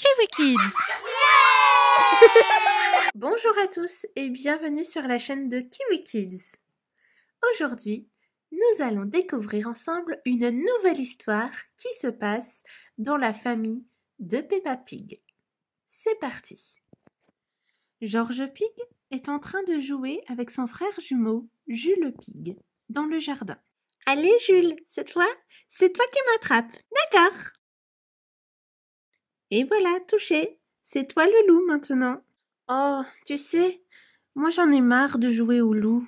Kiwi Kids Bonjour à tous et bienvenue sur la chaîne de Kiwi Kids. Aujourd'hui, nous allons découvrir ensemble une nouvelle histoire qui se passe dans la famille de Peppa Pig. C'est parti. George Pig est en train de jouer avec son frère jumeau, Jules Pig, dans le jardin. Allez Jules, cette fois, c'est toi qui m'attrapes. D'accord. Et voilà, touché. C'est toi le loup maintenant. Oh, tu sais, moi j'en ai marre de jouer au loup.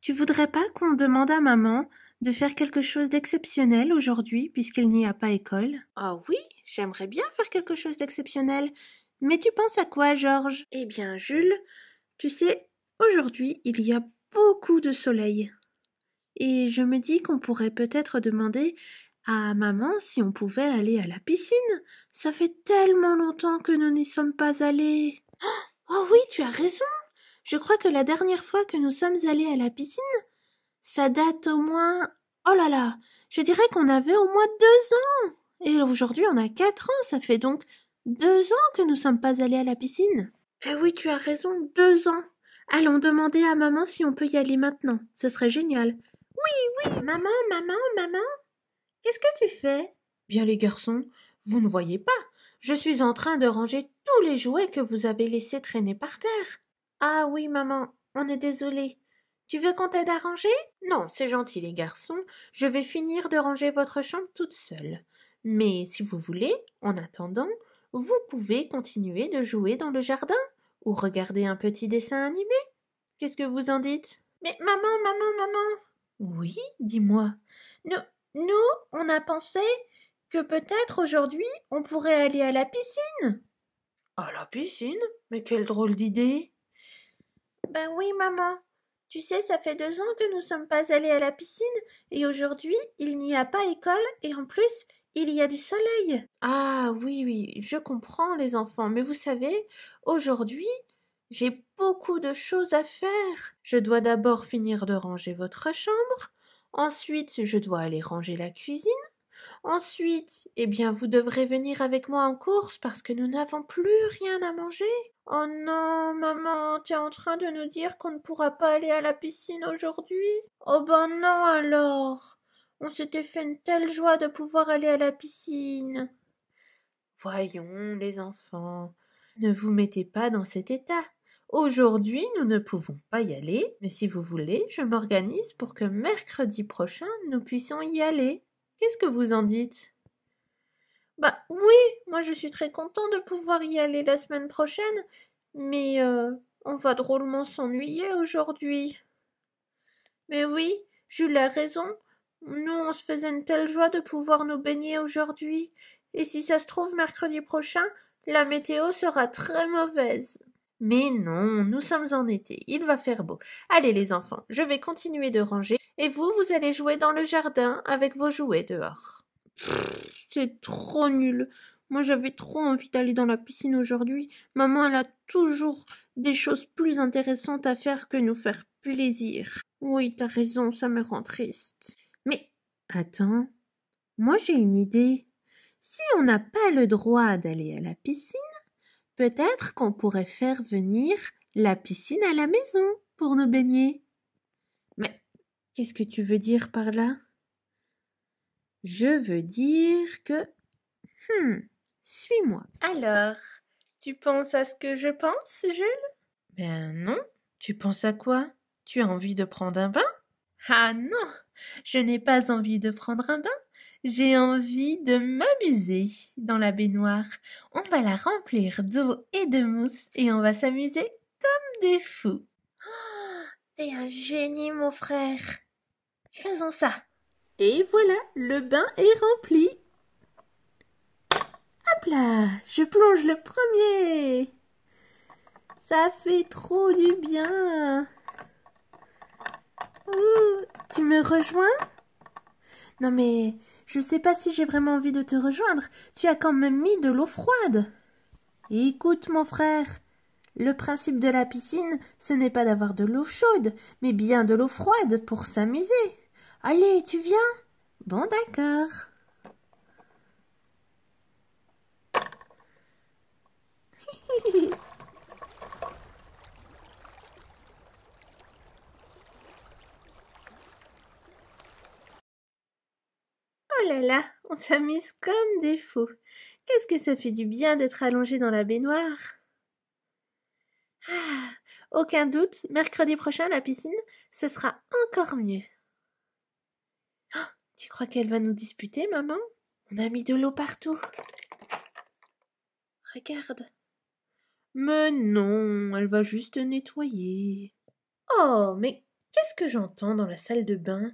Tu voudrais pas qu'on demande à maman de faire quelque chose d'exceptionnel aujourd'hui puisqu'il n'y a pas école Ah oh oui, j'aimerais bien faire quelque chose d'exceptionnel. Mais tu penses à quoi, Georges Eh bien, Jules, tu sais, aujourd'hui il y a beaucoup de soleil. Et je me dis qu'on pourrait peut-être demander ah, maman, si on pouvait aller à la piscine Ça fait tellement longtemps que nous n'y sommes pas allés. Oh, oh oui, tu as raison. Je crois que la dernière fois que nous sommes allés à la piscine, ça date au moins. Oh là là, je dirais qu'on avait au moins deux ans. Et aujourd'hui, on a quatre ans. Ça fait donc deux ans que nous sommes pas allés à la piscine. Eh oui, tu as raison, deux ans. Allons demander à maman si on peut y aller maintenant. Ce serait génial. Oui, oui. Maman, maman, maman. Qu'est-ce que tu fais Bien les garçons, vous ne voyez pas. Je suis en train de ranger tous les jouets que vous avez laissés traîner par terre. Ah oui, maman, on est désolé. Tu veux qu'on t'aide à ranger Non, c'est gentil les garçons, je vais finir de ranger votre chambre toute seule. Mais si vous voulez, en attendant, vous pouvez continuer de jouer dans le jardin ou regarder un petit dessin animé. Qu'est-ce que vous en dites Mais maman, maman, maman Oui, dis-moi. Nous, on a pensé que peut-être aujourd'hui on pourrait aller à la piscine. À la piscine Mais quelle drôle d'idée Ben oui, maman. Tu sais, ça fait deux ans que nous ne sommes pas allés à la piscine, et aujourd'hui il n'y a pas école, et en plus il y a du soleil. Ah oui, oui, je comprends les enfants, mais vous savez, aujourd'hui j'ai beaucoup de choses à faire. Je dois d'abord finir de ranger votre chambre, Ensuite, je dois aller ranger la cuisine. Ensuite, eh bien, vous devrez venir avec moi en course parce que nous n'avons plus rien à manger. Oh non, maman, tu es en train de nous dire qu'on ne pourra pas aller à la piscine aujourd'hui Oh ben non alors On s'était fait une telle joie de pouvoir aller à la piscine. Voyons, les enfants, ne vous mettez pas dans cet état. Aujourd'hui, nous ne pouvons pas y aller, mais si vous voulez, je m'organise pour que mercredi prochain, nous puissions y aller. Qu'est-ce que vous en dites Bah oui, moi je suis très content de pouvoir y aller la semaine prochaine, mais euh, on va drôlement s'ennuyer aujourd'hui. Mais oui, Jules a raison. Nous, on se faisait une telle joie de pouvoir nous baigner aujourd'hui. Et si ça se trouve, mercredi prochain, la météo sera très mauvaise. Mais non, nous sommes en été, il va faire beau. Allez les enfants, je vais continuer de ranger et vous, vous allez jouer dans le jardin avec vos jouets dehors. C'est trop nul. Moi j'avais trop envie d'aller dans la piscine aujourd'hui. Maman elle a toujours des choses plus intéressantes à faire que nous faire plaisir. Oui, t'as raison, ça me rend triste. Mais attends, moi j'ai une idée. Si on n'a pas le droit d'aller à la piscine, Peut-être qu'on pourrait faire venir la piscine à la maison pour nous baigner. Mais qu'est-ce que tu veux dire par là Je veux dire que... Hum, suis-moi. Alors, tu penses à ce que je pense, Jules Ben non. Tu penses à quoi Tu as envie de prendre un bain Ah non, je n'ai pas envie de prendre un bain. J'ai envie de m'amuser dans la baignoire. On va la remplir d'eau et de mousse et on va s'amuser comme des fous. Oh, t'es un génie, mon frère. Faisons ça. Et voilà, le bain est rempli. Hop là, je plonge le premier. Ça fait trop du bien. tu me rejoins Non mais je sais pas si j'ai vraiment envie de te rejoindre. Tu as quand même mis de l'eau froide. Écoute, mon frère. Le principe de la piscine, ce n'est pas d'avoir de l'eau chaude, mais bien de l'eau froide pour s'amuser. Allez, tu viens Bon, d'accord. On s'amuse comme des fous. Qu'est-ce que ça fait du bien d'être allongé dans la baignoire ah, Aucun doute, mercredi prochain, la piscine, ce sera encore mieux. Oh, tu crois qu'elle va nous disputer, maman On a mis de l'eau partout. Regarde. Mais non, elle va juste nettoyer. Oh, mais qu'est-ce que j'entends dans la salle de bain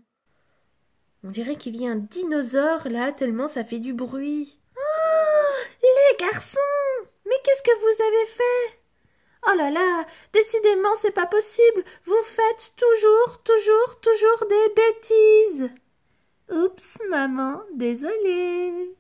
on dirait qu'il y a un dinosaure là, tellement ça fait du bruit. Ah Les garçons Mais qu'est-ce que vous avez fait Oh là là Décidément, c'est pas possible Vous faites toujours, toujours, toujours des bêtises Oups, maman, désolée